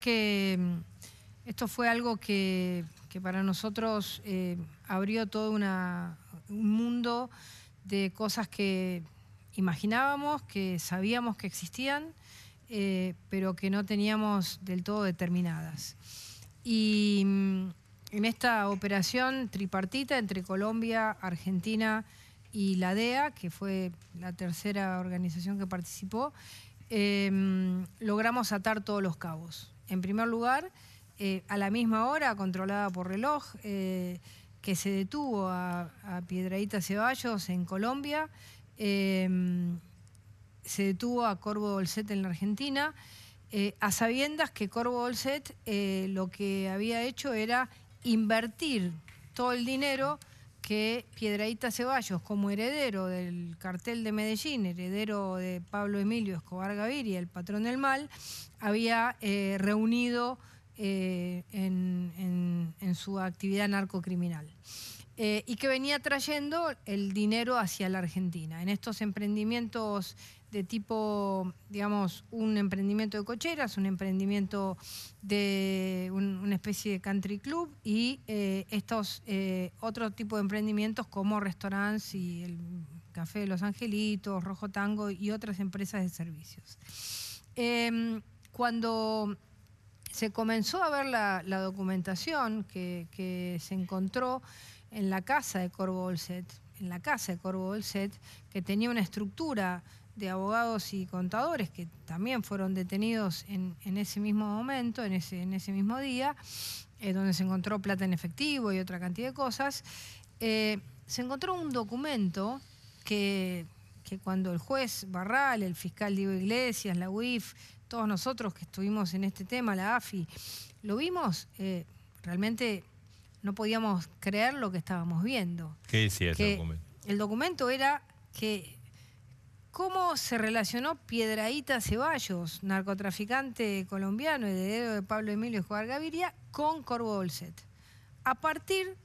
que mm, esto fue algo que, para nosotros eh, abrió todo un mundo de cosas que imaginábamos, que sabíamos que existían, eh, pero que no teníamos del todo determinadas. Y mm, en esta operación tripartita entre Colombia, Argentina y la DEA, que fue la tercera organización que participó, eh, mm, logramos atar todos los cabos en primer lugar, eh, a la misma hora, controlada por reloj, eh, que se detuvo a, Piedradita Ceballos en Colombia, em, se detuvo a Corvo Dolcet en la Argentina, eh, a sabiendas que Corvo Dolcet lo que había hecho era invertir todo el dinero que Piedraíta Ceballos, como heredero del cartel de Medellín, heredero de Pablo Emilio Escobar Gaviria, el patrón del mal, había eh, reunido eh, en, su actividad narcocriminal. Eh, y que venía trayendo el dinero hacia la Argentina. En estos emprendimientos de tipo, digamos, un emprendimiento de cocheras, un emprendimiento de una especie de country club y eh, estos eh, otros tipos de emprendimientos como restaurantes y el Café de los Angelitos, Rojo Tango y otras empresas de servicios. Em, cuando se comenzó a ver la, documentación que, se encontró en la casa de Corvo en la casa de Corvo Olset, que tenía una estructura de abogados y contadores que también fueron detenidos en, ese mismo momento, en ese, en ese mismo día, eh, donde se encontró plata en efectivo y otra cantidad de cosas, eh, se encontró un documento que, cuando el juez Barral, el fiscal Diego Iglesias, la UIF, todos nosotros que estuvimos en este tema, la AFI, lo vimos, eh, realmente no podíamos creer lo que estábamos viendo. ¿Qué decía ese documento? El documento era que cómo se relacionó Piedraíta Ceballos, narcotraficante colombiano, heredero de Pablo Emilio Escobar Gaviria, con Corvo A partir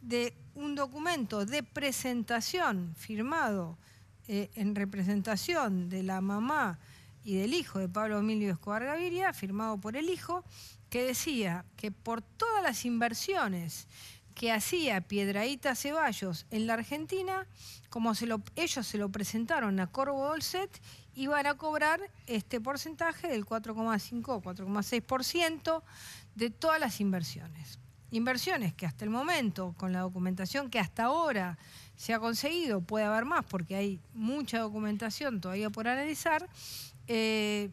de un documento de presentación firmado eh, en representación de la mamá y del hijo de Pablo Emilio Escobar Gaviria, firmado por el hijo, que decía que por todas las inversiones que hacía Piedraíta Ceballos en la Argentina, como ellos se lo presentaron a Corvo Dolcet, iban a cobrar este porcentaje del 4,5 o 4,6% de todas las inversiones. Inversiones que hasta el momento, con la documentación que hasta ahora se ha conseguido, puede haber más porque hay mucha documentación todavía por analizar, eh,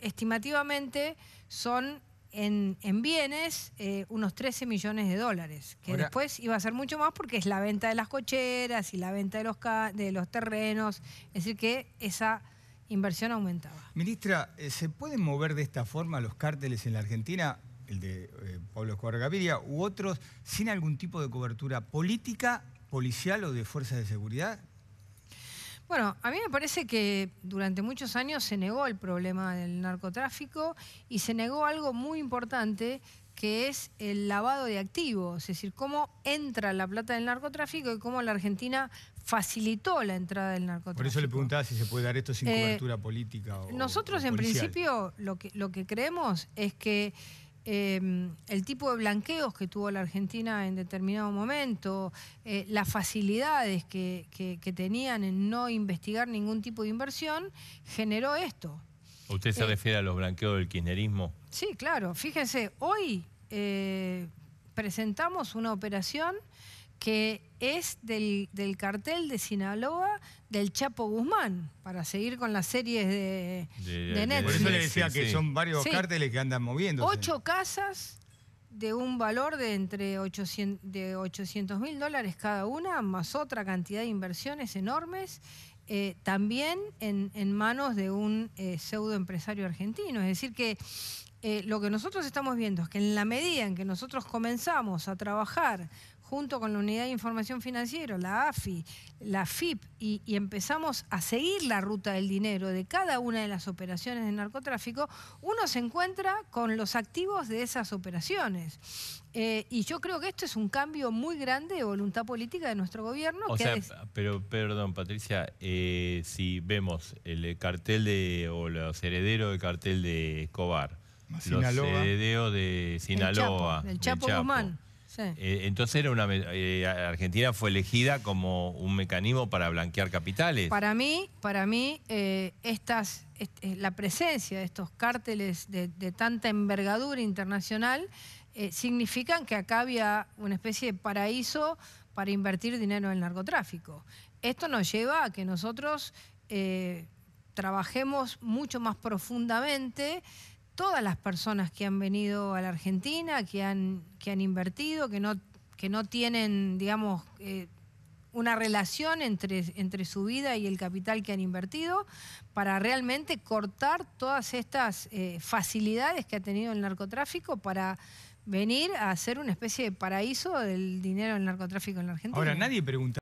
estimativamente son en, bienes eh, unos 13 millones de dólares, que después iba a ser mucho más porque es la venta de las cocheras y la venta de los, de los terrenos, es decir, que esa inversión aumentaba. Ministra, eh, ¿se pueden mover de esta forma los cárteles en la Argentina, el de eh, Pablo Escobar Gaviria u otros, sin algún tipo de cobertura política, policial o de fuerzas de seguridad? Bueno, a mí me parece que durante muchos años se negó el problema del narcotráfico y se negó algo muy importante que es el lavado de activos, es decir, cómo entra la plata del narcotráfico y cómo la Argentina facilitó la entrada del narcotráfico. Por eso le preguntaba si se puede dar esto sin eh, cobertura política Nosotros en principio lo que, lo que creemos es que Em, el tipo de blanqueos que tuvo la Argentina en determinado momento, eh, las facilidades que, tenían en no investigar ningún tipo de inversión, generó esto. ¿Usted se eh, refiere a los blanqueos del kirchnerismo? Sí, claro. Fíjense, hoy eh, presentamos una operación que es del, cartel de Sinaloa del Chapo Guzmán, para seguir con las series de, Netflix. Por eso le decía que son varios cárteles que andan moviendo. Ocho casas de un valor de entre 800 mil dólares cada una, más otra cantidad de inversiones enormes, eh, también en, manos de un eh, pseudo empresario argentino. Es decir, que eh, lo que nosotros estamos viendo es que en la medida en que nosotros comenzamos a trabajar junto con la Unidad de Información Financiera, la AFI, la FIP, y, empezamos a seguir la ruta del dinero de cada una de las operaciones de narcotráfico, uno se encuentra con los activos de esas operaciones. Eh, y yo creo que esto es un cambio muy grande de voluntad política de nuestro gobierno. O sea, pero perdón, Patricia, eh, si vemos el cartel de, o los herederos del cartel de Escobar, los herederos de Sinaloa, El Chapo, Chapo Guzmán eh, entonces eh, Argentina fue elegida como un mecanismo para blanquear capitales. Para mí, para mí, eh, la presencia de estos cárteles de, de tanta envergadura internacional significan que acá había una especie de paraíso para invertir dinero en el narcotráfico. Esto nos lleva a que nosotros trabajemos mucho más profundamente todas las personas que han venido a la Argentina, que han, que han invertido, que no, que no tienen, digamos, eh, una relación entre, entre su vida y el capital que han invertido, para realmente cortar todas estas eh, facilidades que ha tenido el narcotráfico para venir a hacer una especie de paraíso del dinero del narcotráfico en la Argentina. Ahora, nadie pregunta.